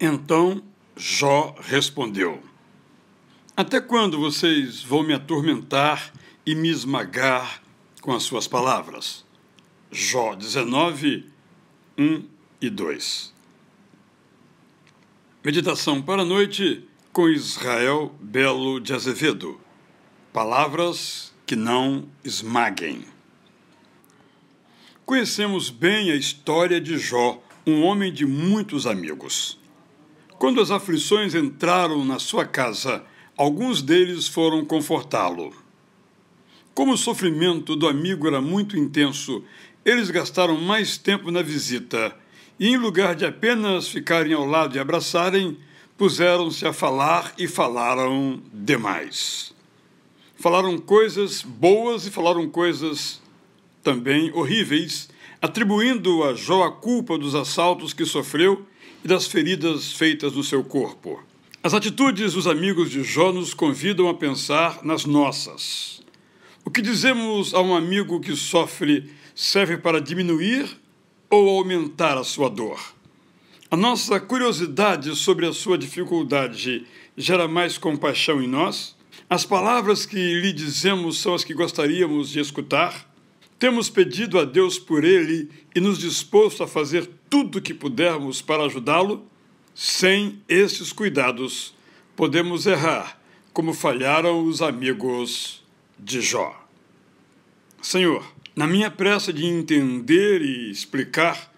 Então Jó respondeu: Até quando vocês vão me atormentar e me esmagar com as suas palavras? Jó 19, 1 e 2. Meditação para a noite com Israel Belo de Azevedo. Palavras que não esmaguem. Conhecemos bem a história de Jó, um homem de muitos amigos. Quando as aflições entraram na sua casa, alguns deles foram confortá-lo. Como o sofrimento do amigo era muito intenso, eles gastaram mais tempo na visita e, em lugar de apenas ficarem ao lado e abraçarem, puseram-se a falar e falaram demais. Falaram coisas boas e falaram coisas também horríveis, atribuindo a Jó a culpa dos assaltos que sofreu e das feridas feitas no seu corpo. As atitudes dos amigos de Jó nos convidam a pensar nas nossas. O que dizemos a um amigo que sofre serve para diminuir ou aumentar a sua dor? A nossa curiosidade sobre a sua dificuldade gera mais compaixão em nós? As palavras que lhe dizemos são as que gostaríamos de escutar? Temos pedido a Deus por ele e nos disposto a fazer tudo o que pudermos para ajudá-lo? Sem esses cuidados, podemos errar, como falharam os amigos de Jó. Senhor, na minha pressa de entender e explicar,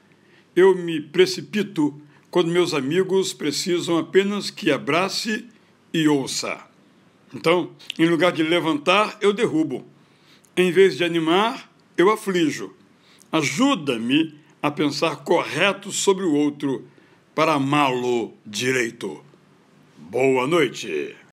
eu me precipito quando meus amigos precisam apenas que abrace e ouça. Então, em lugar de levantar, eu derrubo. Em vez de animar, eu aflijo. Ajuda-me a pensar correto sobre o outro para amá-lo direito. Boa noite.